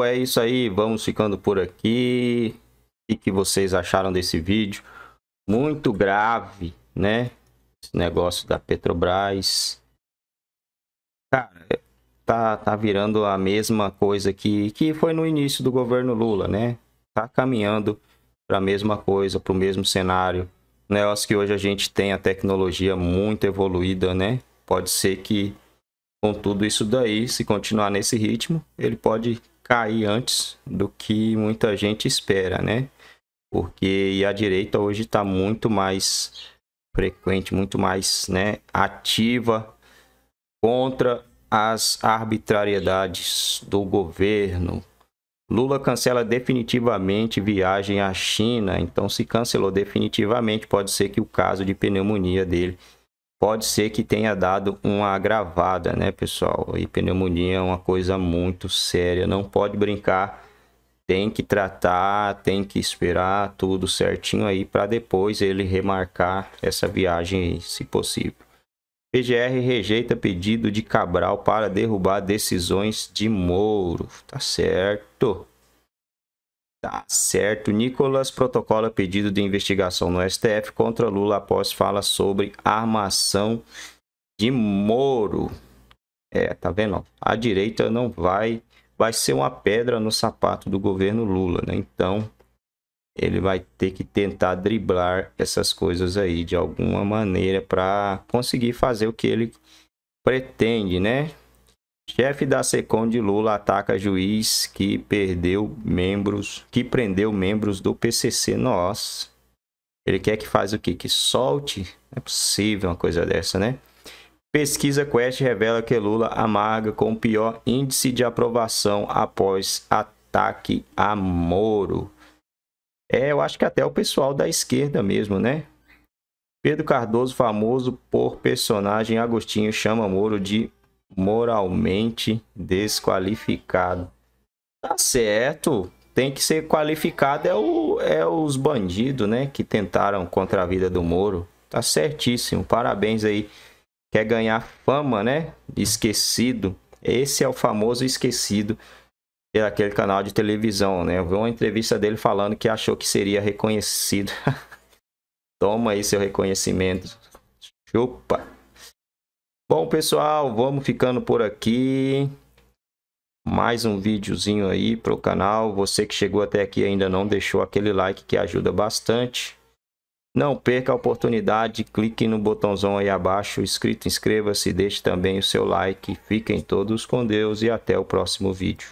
é isso aí, vamos ficando por aqui. O que vocês acharam desse vídeo? Muito grave, né? Esse negócio da Petrobras. Cara, tá, tá virando a mesma coisa que, que foi no início do governo Lula, né? Tá caminhando para a mesma coisa, para o mesmo cenário. Eu acho que hoje a gente tem a tecnologia muito evoluída, né? Pode ser que com tudo isso daí, se continuar nesse ritmo, ele pode cair antes do que muita gente espera, né? Porque a direita hoje está muito mais frequente, muito mais né, ativa contra as arbitrariedades do governo. Lula cancela definitivamente viagem à China, então se cancelou definitivamente, pode ser que o caso de pneumonia dele pode ser que tenha dado uma agravada, né, pessoal? E pneumonia é uma coisa muito séria, não pode brincar. Tem que tratar, tem que esperar tudo certinho aí para depois ele remarcar essa viagem, se possível. PGR rejeita pedido de Cabral para derrubar decisões de Moro. Tá certo. Tá certo. Nicolas protocola pedido de investigação no STF contra Lula após fala sobre armação de Moro. É, tá vendo? A direita não vai. Vai ser uma pedra no sapato do governo Lula, né? Então, ele vai ter que tentar driblar essas coisas aí de alguma maneira para conseguir fazer o que ele pretende, né? Chefe da SECOM de Lula ataca juiz que perdeu membros, que prendeu membros do PCC. Nós, Ele quer que faz o quê? Que solte? é possível uma coisa dessa, né? Pesquisa Quest revela que Lula amarga com o pior índice de aprovação após ataque a Moro. É, eu acho que até o pessoal da esquerda mesmo, né? Pedro Cardoso, famoso por personagem Agostinho, chama Moro de moralmente desqualificado. Tá certo, tem que ser qualificado é, o, é os bandidos, né, que tentaram contra a vida do Moro. Tá certíssimo, parabéns aí. Quer ganhar fama, né? Esquecido. Esse é o famoso esquecido aquele canal de televisão, né? Eu vi uma entrevista dele falando que achou que seria reconhecido. Toma aí seu reconhecimento. Chupa. Bom, pessoal, vamos ficando por aqui. Mais um videozinho aí para o canal. Você que chegou até aqui ainda não deixou aquele like que ajuda bastante. Não perca a oportunidade, clique no botãozão aí abaixo, inscrito, inscreva-se, deixe também o seu like. Fiquem todos com Deus e até o próximo vídeo.